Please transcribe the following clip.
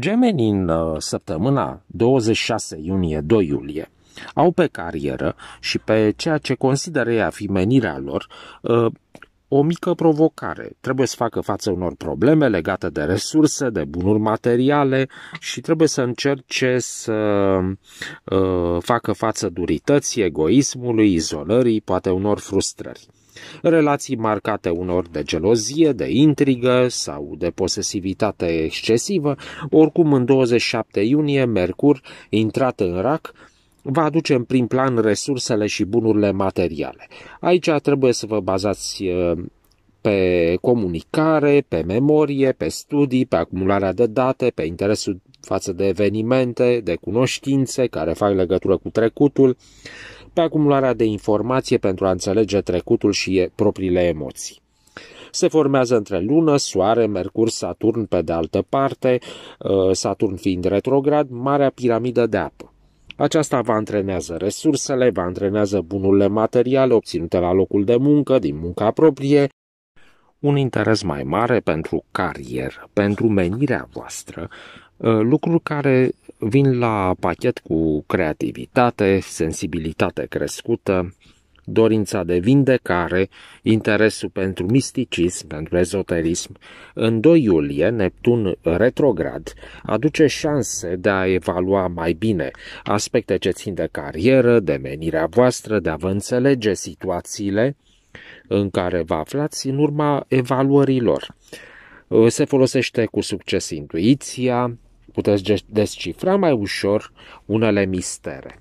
Gemeni în uh, săptămâna 26 iunie-2 iulie au pe carieră și pe ceea ce consideră ea fi menirea lor uh, o mică provocare. Trebuie să facă față unor probleme legate de resurse, de bunuri materiale și trebuie să încerce să uh, facă față durității, egoismului, izolării, poate unor frustrări. Relații marcate unor de gelozie, de intrigă sau de posesivitate excesivă, oricum în 27 iunie, Mercur, intrat în rac, va aduce în prim plan resursele și bunurile materiale. Aici trebuie să vă bazați uh, pe comunicare, pe memorie, pe studii, pe acumularea de date, pe interesul față de evenimente, de cunoștințe care fac legătură cu trecutul pe acumularea de informație pentru a înțelege trecutul și propriile emoții se formează între lună, soare, mercur, Saturn pe de altă parte, ă, Saturn fiind retrograd, Marea Piramidă de Apă. Aceasta va antrenează resursele, va antrenează bunurile materiale obținute la locul de muncă, din munca proprie, un interes mai mare pentru carieră, pentru menirea voastră, ă, lucruri care vin la pachet cu creativitate, sensibilitate crescută, dorința de vindecare, interesul pentru misticism, pentru ezoterism. În 2 iulie, Neptun retrograd aduce șanse de a evalua mai bine aspecte ce țin de carieră, de menirea voastră, de a vă înțelege situațiile, în care vă aflați în urma evaluărilor. Uh, se folosește cu succes intuiția, puteți descifra mai ușor unele mistere.